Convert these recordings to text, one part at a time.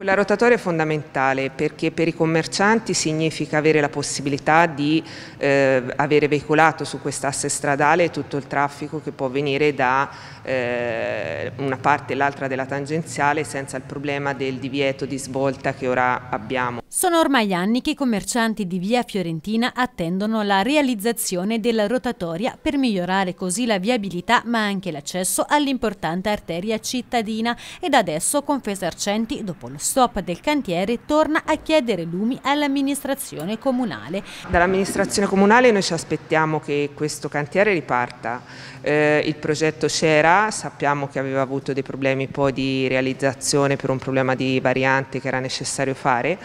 La rotatoria è fondamentale perché per i commercianti significa avere la possibilità di eh, avere veicolato su quest'asse stradale tutto il traffico che può venire da eh, una parte e l'altra della tangenziale senza il problema del divieto di svolta che ora abbiamo. Sono ormai anni che i commercianti di via Fiorentina attendono la realizzazione della rotatoria per migliorare così la viabilità ma anche l'accesso all'importante arteria cittadina ed adesso Confesercenti dopo lo stop del cantiere, torna a chiedere lumi all'amministrazione comunale. Dall'amministrazione comunale noi ci aspettiamo che questo cantiere riparta. Eh, il progetto c'era, sappiamo che aveva avuto dei problemi poi di realizzazione per un problema di variante che era necessario fare,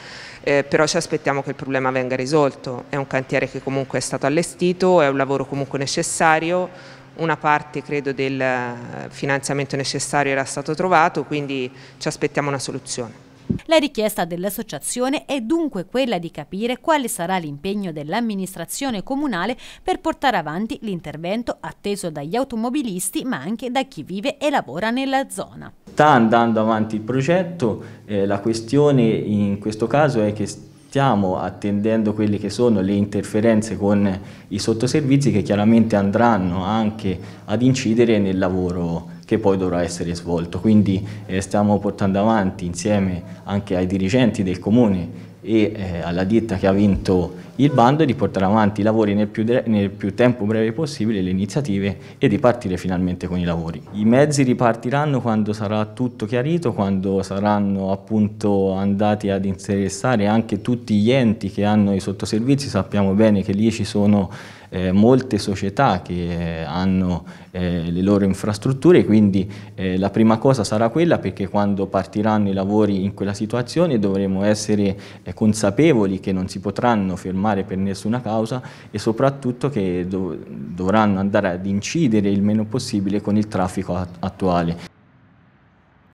eh, però ci aspettiamo che il problema venga risolto. È un cantiere che comunque è stato allestito, è un lavoro comunque necessario, una parte credo del eh, finanziamento necessario era stato trovato, quindi ci aspettiamo una soluzione. La richiesta dell'associazione è dunque quella di capire quale sarà l'impegno dell'amministrazione comunale per portare avanti l'intervento atteso dagli automobilisti ma anche da chi vive e lavora nella zona. Sta andando avanti il progetto, eh, la questione in questo caso è che stiamo attendendo quelle che sono le interferenze con i sottoservizi che chiaramente andranno anche ad incidere nel lavoro che poi dovrà essere svolto. Quindi eh, stiamo portando avanti insieme anche ai dirigenti del comune e eh, alla ditta che ha vinto il bando di portare avanti i lavori nel più, nel più, tempo breve possibile, le iniziative e di partire finalmente con i lavori. I mezzi ripartiranno quando sarà tutto chiarito, quando saranno appunto andati ad interessare anche tutti gli enti che hanno i sottoservizi, sappiamo bene che lì ci sono eh, molte società che eh, hanno eh, le loro infrastrutture, quindi eh, la prima cosa sarà quella perché quando partiranno i lavori in quella situazione dovremo essere eh, consapevoli che non si potranno fermare per nessuna causa e soprattutto che dov dovranno andare ad incidere il meno possibile con il traffico attuale.